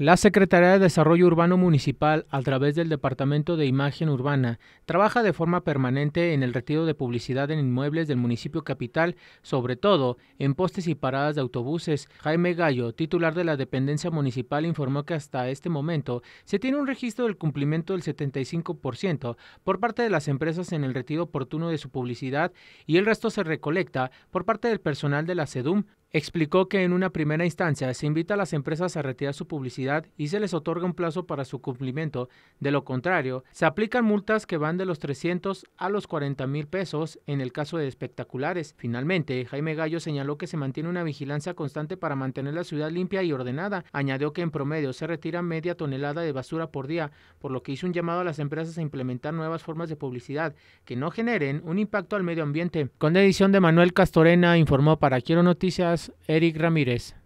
La Secretaría de Desarrollo Urbano Municipal, a través del Departamento de Imagen Urbana, trabaja de forma permanente en el retiro de publicidad en inmuebles del municipio capital, sobre todo en postes y paradas de autobuses. Jaime Gallo, titular de la dependencia municipal, informó que hasta este momento se tiene un registro del cumplimiento del 75% por parte de las empresas en el retiro oportuno de su publicidad y el resto se recolecta por parte del personal de la SEDUM explicó que en una primera instancia se invita a las empresas a retirar su publicidad y se les otorga un plazo para su cumplimiento. De lo contrario, se aplican multas que van de los 300 a los 40 mil pesos en el caso de espectaculares. Finalmente, Jaime Gallo señaló que se mantiene una vigilancia constante para mantener la ciudad limpia y ordenada. Añadió que en promedio se retira media tonelada de basura por día, por lo que hizo un llamado a las empresas a implementar nuevas formas de publicidad que no generen un impacto al medio ambiente. Con la edición de Manuel Castorena informó para Quiero Noticias Eric Ramírez.